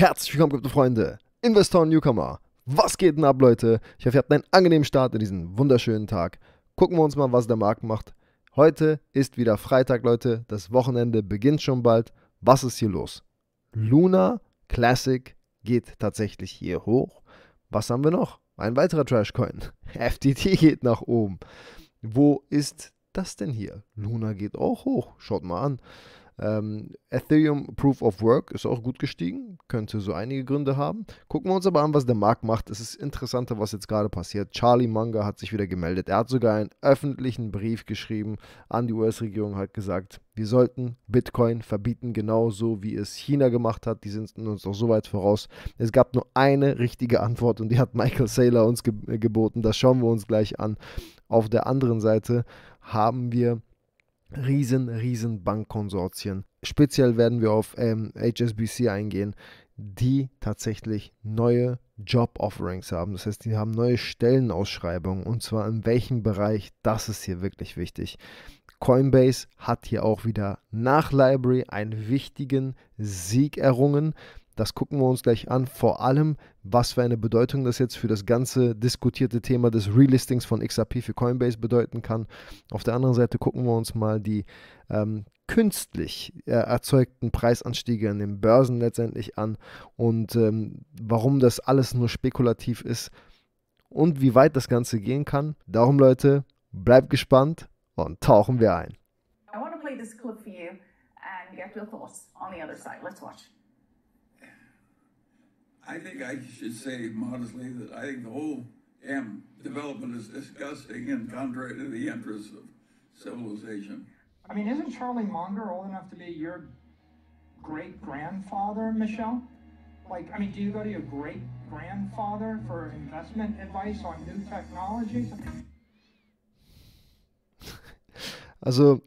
Herzlich willkommen, gute Freunde, Investoren, Newcomer. Was geht denn ab, Leute? Ich hoffe, ihr habt einen angenehmen Start in diesen wunderschönen Tag. Gucken wir uns mal, was der Markt macht. Heute ist wieder Freitag, Leute. Das Wochenende beginnt schon bald. Was ist hier los? Luna Classic geht tatsächlich hier hoch. Was haben wir noch? Ein weiterer Trashcoin. FTT geht nach oben. Wo ist das denn hier? Luna geht auch hoch. Schaut mal an. Ähm, Ethereum Proof of Work ist auch gut gestiegen, könnte so einige Gründe haben. Gucken wir uns aber an, was der Markt macht. Es ist interessanter, was jetzt gerade passiert. Charlie Munger hat sich wieder gemeldet. Er hat sogar einen öffentlichen Brief geschrieben an die US-Regierung, hat gesagt, wir sollten Bitcoin verbieten, genauso wie es China gemacht hat. Die sind uns auch so weit voraus. Es gab nur eine richtige Antwort und die hat Michael Saylor uns ge geboten. Das schauen wir uns gleich an. Auf der anderen Seite haben wir riesen, riesen Bankkonsortien. Speziell werden wir auf ähm, HSBC eingehen, die tatsächlich neue Job-Offerings haben. Das heißt, die haben neue Stellenausschreibungen und zwar in welchem Bereich, das ist hier wirklich wichtig. Coinbase hat hier auch wieder nach Library einen wichtigen Sieg errungen. Das gucken wir uns gleich an. Vor allem, was für eine Bedeutung das jetzt für das ganze diskutierte Thema des Relistings von XRP für Coinbase bedeuten kann. Auf der anderen Seite gucken wir uns mal die ähm, künstlich äh, erzeugten Preisanstiege an den Börsen letztendlich an und ähm, warum das alles nur spekulativ ist und wie weit das Ganze gehen kann. Darum, Leute, bleibt gespannt und tauchen wir ein. I want to play this clip for you and get your thoughts on the other side. Let's watch. I think I should say modestly that I think the whole M development is disgusting and contrary to the interests of civilization. I mean, isn't Charlie Munger old enough to be your great grandfather, Michelle? Like, I mean, do you go to your great grandfather for investment advice on new technologies? Also,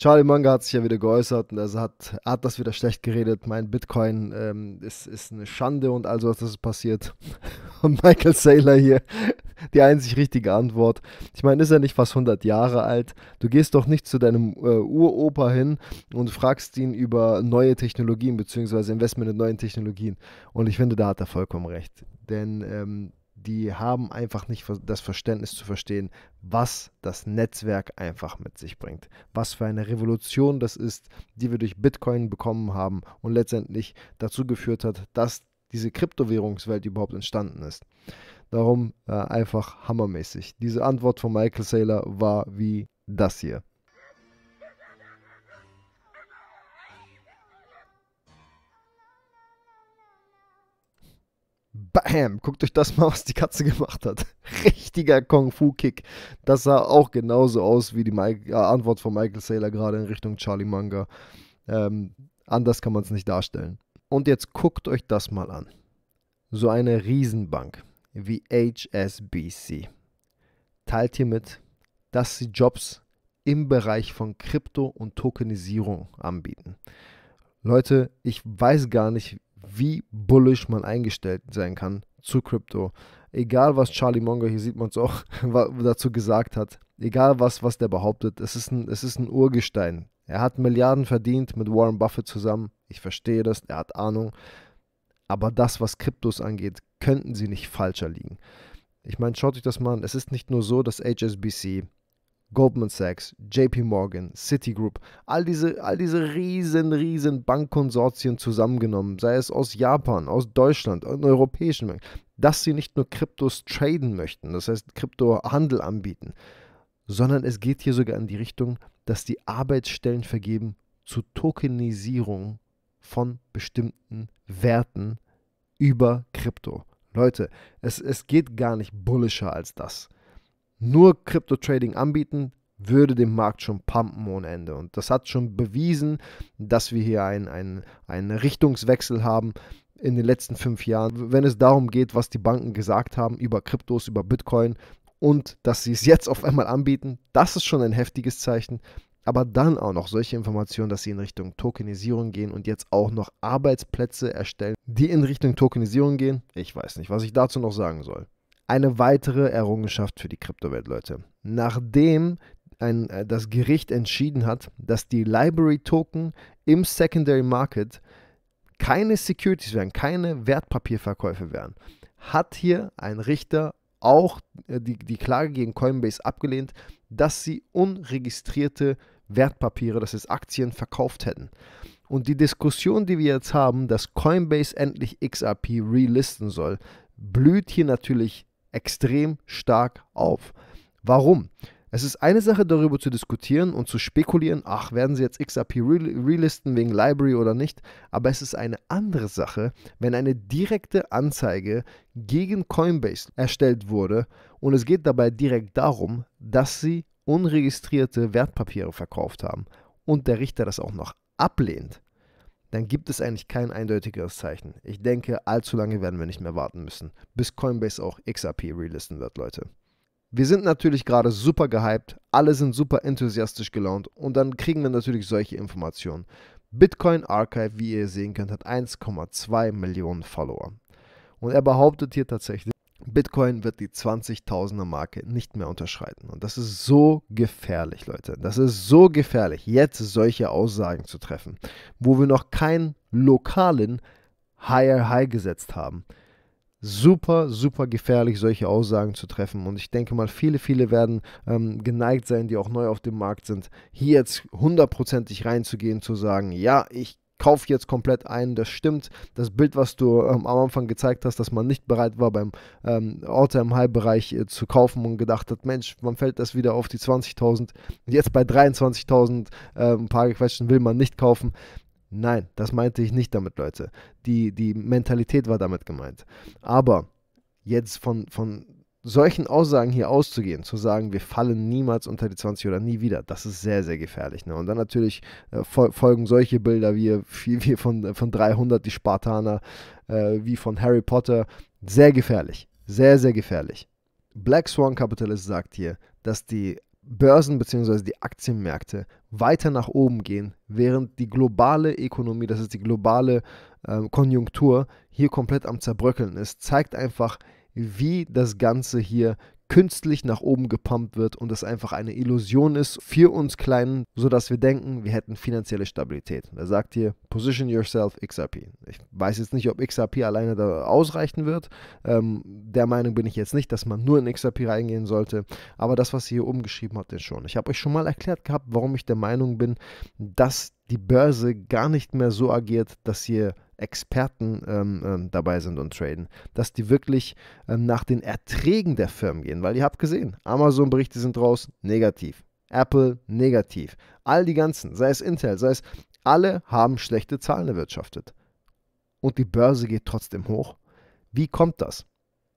Charlie Munger hat sich ja wieder geäußert und also er hat, hat das wieder schlecht geredet. Mein Bitcoin ähm, ist, ist eine Schande und all also was ist passiert. Und Michael Saylor hier, die einzig richtige Antwort. Ich meine, ist er nicht fast 100 Jahre alt? Du gehst doch nicht zu deinem äh, Uropa hin und fragst ihn über neue Technologien bzw. Investment in neuen Technologien. Und ich finde, da hat er vollkommen recht. Denn ähm, die haben einfach nicht das Verständnis zu verstehen, was das Netzwerk einfach mit sich bringt. Was für eine Revolution das ist, die wir durch Bitcoin bekommen haben und letztendlich dazu geführt hat, dass diese Kryptowährungswelt überhaupt entstanden ist. Darum äh, einfach hammermäßig. Diese Antwort von Michael Saylor war wie das hier. Bam, guckt euch das mal, was die Katze gemacht hat. Richtiger Kung-Fu-Kick. Das sah auch genauso aus wie die Mike, äh, Antwort von Michael Saylor gerade in Richtung Charlie Manga. Ähm, anders kann man es nicht darstellen. Und jetzt guckt euch das mal an. So eine Riesenbank wie HSBC teilt hiermit, dass sie Jobs im Bereich von Krypto und Tokenisierung anbieten. Leute, ich weiß gar nicht, wie bullish man eingestellt sein kann zu Krypto. Egal was Charlie Munger, hier sieht man es auch, dazu gesagt hat, egal was, was der behauptet, es ist, ein, es ist ein Urgestein. Er hat Milliarden verdient mit Warren Buffett zusammen. Ich verstehe das, er hat Ahnung. Aber das, was Kryptos angeht, könnten sie nicht falscher liegen. Ich meine, schaut euch das mal an. Es ist nicht nur so, dass HSBC, Goldman Sachs, JP Morgan, Citigroup, all diese, all diese riesen, riesen Bankkonsortien zusammengenommen, sei es aus Japan, aus Deutschland und europäischen Banken, dass sie nicht nur Kryptos traden möchten, das heißt Kryptohandel anbieten, sondern es geht hier sogar in die Richtung, dass die Arbeitsstellen vergeben zur Tokenisierung von bestimmten Werten über Krypto. Leute, es, es geht gar nicht bullischer als das nur Crypto-Trading anbieten, würde den Markt schon pumpen ohne Ende. Und das hat schon bewiesen, dass wir hier einen, einen, einen Richtungswechsel haben in den letzten fünf Jahren, wenn es darum geht, was die Banken gesagt haben über Kryptos, über Bitcoin und dass sie es jetzt auf einmal anbieten. Das ist schon ein heftiges Zeichen. Aber dann auch noch solche Informationen, dass sie in Richtung Tokenisierung gehen und jetzt auch noch Arbeitsplätze erstellen, die in Richtung Tokenisierung gehen. Ich weiß nicht, was ich dazu noch sagen soll eine weitere Errungenschaft für die Kryptowelt, Leute. Nachdem ein, äh, das Gericht entschieden hat, dass die Library-Token im Secondary Market keine Securities wären, keine Wertpapierverkäufe wären, hat hier ein Richter auch äh, die, die Klage gegen Coinbase abgelehnt, dass sie unregistrierte Wertpapiere, das ist Aktien, verkauft hätten. Und die Diskussion, die wir jetzt haben, dass Coinbase endlich XRP relisten soll, blüht hier natürlich extrem stark auf. Warum? Es ist eine Sache, darüber zu diskutieren und zu spekulieren, ach, werden sie jetzt XRP relisten wegen Library oder nicht, aber es ist eine andere Sache, wenn eine direkte Anzeige gegen Coinbase erstellt wurde und es geht dabei direkt darum, dass sie unregistrierte Wertpapiere verkauft haben und der Richter das auch noch ablehnt dann gibt es eigentlich kein eindeutigeres Zeichen. Ich denke, allzu lange werden wir nicht mehr warten müssen, bis Coinbase auch XRP relisten wird, Leute. Wir sind natürlich gerade super gehypt, alle sind super enthusiastisch gelaunt und dann kriegen wir natürlich solche Informationen. Bitcoin Archive, wie ihr sehen könnt, hat 1,2 Millionen Follower. Und er behauptet hier tatsächlich, Bitcoin wird die 20.000er Marke nicht mehr unterschreiten. Und das ist so gefährlich, Leute. Das ist so gefährlich, jetzt solche Aussagen zu treffen, wo wir noch keinen lokalen Higher High gesetzt haben. Super, super gefährlich, solche Aussagen zu treffen. Und ich denke mal, viele, viele werden ähm, geneigt sein, die auch neu auf dem Markt sind, hier jetzt hundertprozentig reinzugehen, zu sagen, ja, ich kauf jetzt komplett ein, das stimmt. Das Bild, was du ähm, am Anfang gezeigt hast, dass man nicht bereit war, beim ähm, All-Time-High-Bereich äh, zu kaufen und gedacht hat, Mensch, man fällt das wieder auf die 20.000. Jetzt bei 23.000 äh, ein paar gequetschten will man nicht kaufen. Nein, das meinte ich nicht damit, Leute. Die, die Mentalität war damit gemeint. Aber jetzt von, von solchen Aussagen hier auszugehen, zu sagen, wir fallen niemals unter die 20 oder nie wieder, das ist sehr, sehr gefährlich. Ne? Und dann natürlich äh, fol folgen solche Bilder wie, wie, wie von, von 300, die Spartaner, äh, wie von Harry Potter. Sehr gefährlich, sehr, sehr gefährlich. Black Swan Capitalist sagt hier, dass die Börsen bzw. die Aktienmärkte weiter nach oben gehen, während die globale Ökonomie, das ist die globale äh, Konjunktur, hier komplett am Zerbröckeln ist, zeigt einfach, wie das Ganze hier künstlich nach oben gepumpt wird und es einfach eine Illusion ist für uns Kleinen, sodass wir denken, wir hätten finanzielle Stabilität. Da sagt ihr, position yourself XRP. Ich weiß jetzt nicht, ob XRP alleine da ausreichen wird. Ähm, der Meinung bin ich jetzt nicht, dass man nur in XRP reingehen sollte. Aber das, was ihr hier oben geschrieben habt, ist schon. Ich habe euch schon mal erklärt gehabt, warum ich der Meinung bin, dass die Börse gar nicht mehr so agiert, dass ihr Experten ähm, ähm, dabei sind und traden, dass die wirklich ähm, nach den Erträgen der Firmen gehen, weil ihr habt gesehen, Amazon-Berichte sind raus, negativ. Apple negativ. All die ganzen, sei es Intel, sei es, alle haben schlechte Zahlen erwirtschaftet. Und die Börse geht trotzdem hoch. Wie kommt das?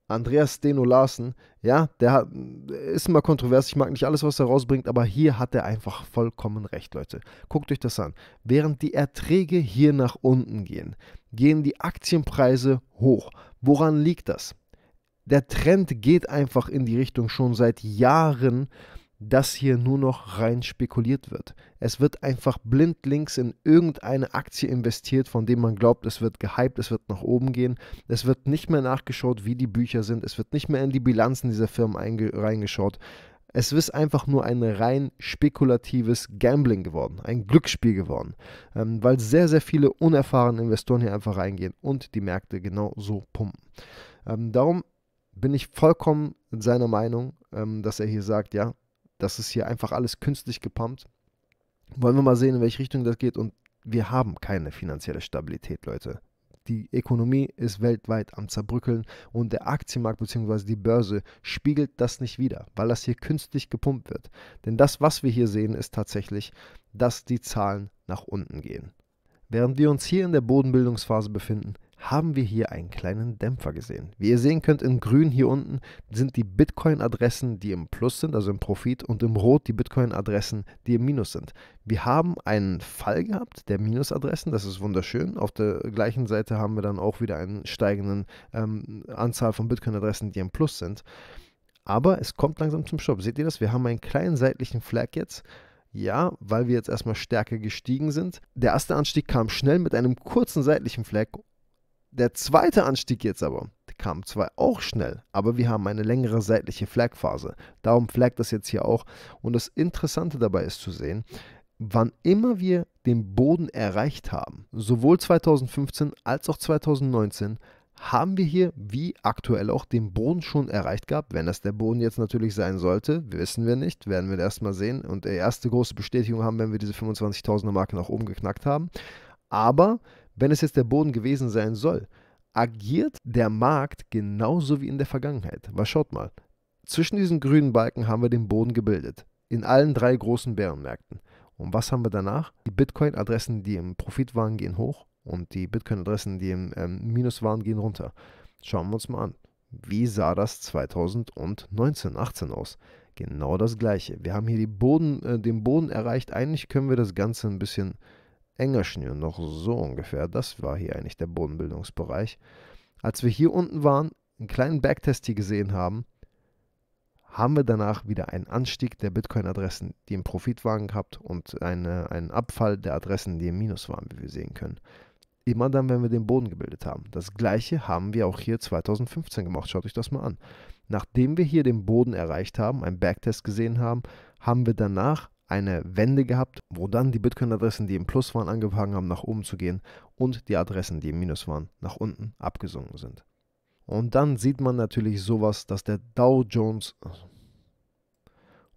Andreas Steno Larsen, ja, der hat, ist immer kontrovers, ich mag nicht alles, was er rausbringt, aber hier hat er einfach vollkommen recht, Leute. Guckt euch das an. Während die Erträge hier nach unten gehen, gehen die Aktienpreise hoch. Woran liegt das? Der Trend geht einfach in die Richtung schon seit Jahren, dass hier nur noch rein spekuliert wird. Es wird einfach blindlings in irgendeine Aktie investiert, von dem man glaubt, es wird gehypt, es wird nach oben gehen. Es wird nicht mehr nachgeschaut, wie die Bücher sind. Es wird nicht mehr in die Bilanzen dieser Firmen reingeschaut. Es ist einfach nur ein rein spekulatives Gambling geworden, ein Glücksspiel geworden, ähm, weil sehr, sehr viele unerfahrene Investoren hier einfach reingehen und die Märkte genau so pumpen. Ähm, darum bin ich vollkommen seiner Meinung, ähm, dass er hier sagt, ja, das ist hier einfach alles künstlich gepumpt. Wollen wir mal sehen, in welche Richtung das geht. Und wir haben keine finanzielle Stabilität, Leute. Die Ökonomie ist weltweit am Zerbrückeln und der Aktienmarkt bzw. die Börse spiegelt das nicht wieder, weil das hier künstlich gepumpt wird. Denn das, was wir hier sehen, ist tatsächlich, dass die Zahlen nach unten gehen. Während wir uns hier in der Bodenbildungsphase befinden, haben wir hier einen kleinen Dämpfer gesehen. Wie ihr sehen könnt, in grün hier unten sind die Bitcoin-Adressen, die im Plus sind, also im Profit, und im Rot die Bitcoin-Adressen, die im Minus sind. Wir haben einen Fall gehabt der Minus-Adressen, das ist wunderschön. Auf der gleichen Seite haben wir dann auch wieder einen steigenden ähm, Anzahl von Bitcoin-Adressen, die im Plus sind. Aber es kommt langsam zum Stopp. Seht ihr das? Wir haben einen kleinen seitlichen Flag jetzt. Ja, weil wir jetzt erstmal stärker gestiegen sind. Der erste Anstieg kam schnell mit einem kurzen seitlichen Flag der zweite Anstieg jetzt aber, kam zwar auch schnell, aber wir haben eine längere seitliche Flagphase. Darum flaggt das jetzt hier auch. Und das Interessante dabei ist zu sehen, wann immer wir den Boden erreicht haben, sowohl 2015 als auch 2019, haben wir hier wie aktuell auch den Boden schon erreicht gehabt. Wenn das der Boden jetzt natürlich sein sollte, wissen wir nicht, werden wir erstmal sehen und die erste große Bestätigung haben, wenn wir diese 25.000er Marke nach oben geknackt haben. Aber wenn es jetzt der Boden gewesen sein soll, agiert der Markt genauso wie in der Vergangenheit. Was schaut mal. Zwischen diesen grünen Balken haben wir den Boden gebildet. In allen drei großen Bärenmärkten. Und was haben wir danach? Die Bitcoin-Adressen, die im Profit waren, gehen hoch und die Bitcoin-Adressen, die im ähm, Minus waren, gehen runter. Schauen wir uns mal an. Wie sah das 2019, 18 aus? Genau das gleiche. Wir haben hier Boden, äh, den Boden erreicht. Eigentlich können wir das Ganze ein bisschen enger schnüren, noch so ungefähr. Das war hier eigentlich der Bodenbildungsbereich. Als wir hier unten waren, einen kleinen Backtest hier gesehen haben, haben wir danach wieder einen Anstieg der Bitcoin-Adressen, die im Profit waren, gehabt und eine, einen Abfall der Adressen, die im Minus waren, wie wir sehen können. Immer dann, wenn wir den Boden gebildet haben. Das gleiche haben wir auch hier 2015 gemacht. Schaut euch das mal an. Nachdem wir hier den Boden erreicht haben, einen Backtest gesehen haben, haben wir danach eine Wende gehabt, wo dann die Bitcoin-Adressen, die im Plus waren, angefangen haben, nach oben zu gehen und die Adressen, die im Minus waren, nach unten abgesunken sind. Und dann sieht man natürlich sowas, dass der Dow Jones.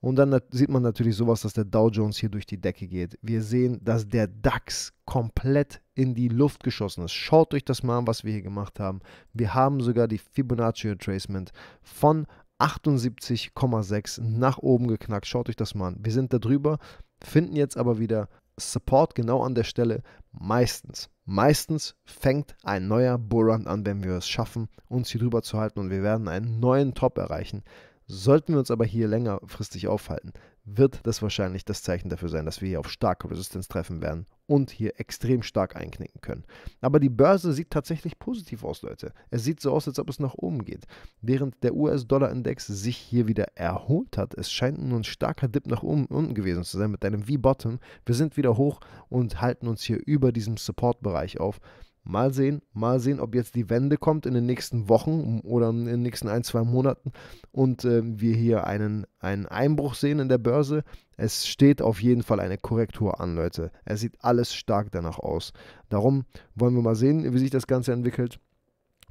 Und dann sieht man natürlich sowas, dass der Dow Jones hier durch die Decke geht. Wir sehen, dass der DAX komplett in die Luft geschossen ist. Schaut euch das mal an, was wir hier gemacht haben. Wir haben sogar die Fibonacci Retracement von 78,6 nach oben geknackt. Schaut euch das mal an. Wir sind da drüber, finden jetzt aber wieder Support genau an der Stelle. Meistens, meistens fängt ein neuer Bullrun an, wenn wir es schaffen, uns hier drüber zu halten und wir werden einen neuen Top erreichen. Sollten wir uns aber hier längerfristig aufhalten, wird das wahrscheinlich das Zeichen dafür sein, dass wir hier auf starke Resistenz treffen werden und hier extrem stark einknicken können. Aber die Börse sieht tatsächlich positiv aus, Leute. Es sieht so aus, als ob es nach oben geht. Während der US-Dollar-Index sich hier wieder erholt hat, es scheint nun ein starker Dip nach oben, unten gewesen zu sein mit einem V-Bottom. Wir sind wieder hoch und halten uns hier über diesem Support-Bereich auf. Mal sehen, mal sehen, ob jetzt die Wende kommt in den nächsten Wochen oder in den nächsten ein, zwei Monaten und äh, wir hier einen, einen Einbruch sehen in der Börse. Es steht auf jeden Fall eine Korrektur an, Leute. Es sieht alles stark danach aus. Darum wollen wir mal sehen, wie sich das Ganze entwickelt.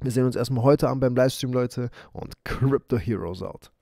Wir sehen uns erstmal heute Abend beim Livestream, Leute, und Crypto Heroes out.